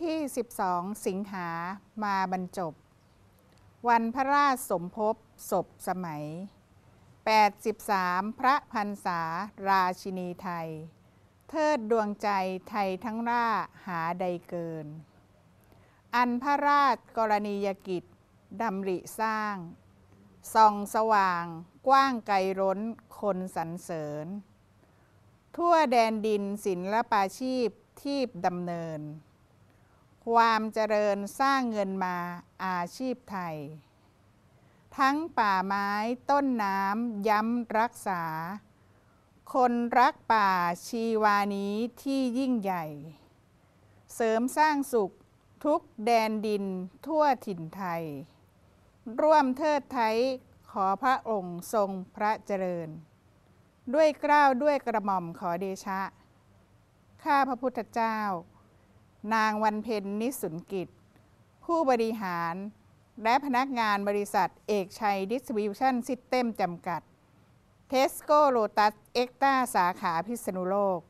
ที่12สิงหามาบรรจบ วันพระราชสมภพศพสมัย 83 พระพันษา ราชินีไทย เทิดดวงใจไทยทั้งร่าหาใดเกิน อันพระราชกรณียกิจ ดำริสร้างส่องสว่างกว้างไกลร้น คนสรรเสริญ ทั่วแดนดินศิลปาชีพที่ดำเนินความเจริญสร้างเงินมาอาชีพไทย ทั้งป่าไม้ต้นน้ำ ย้ำรักษา คนรักป่าชีวานี้ที่ยิ่งใหญ่ เสริมสร้างสุขทุกแดนดินทั่วถิ่นไทย ร่วมเทิดไทย ขอพระองค์ทรงพระเจริญ ด้วยเกล้าวด้วยกระหม่อมขอเดชะ ข้าพระพุทธเจ้านางวันเพ็ญนิสุนกิจ ผู้บริหาร และพนักงานบริษัทเอกชัยดิสทริบิวชั่นซิสเต็มจำกัด เทสโก้โลตัสเอ็กตาสาขาพิษณุโลก